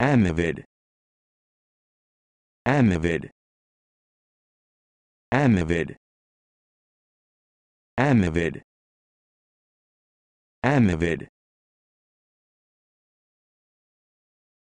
Amivid. Amivid. Amivid. Amivid. Amivid.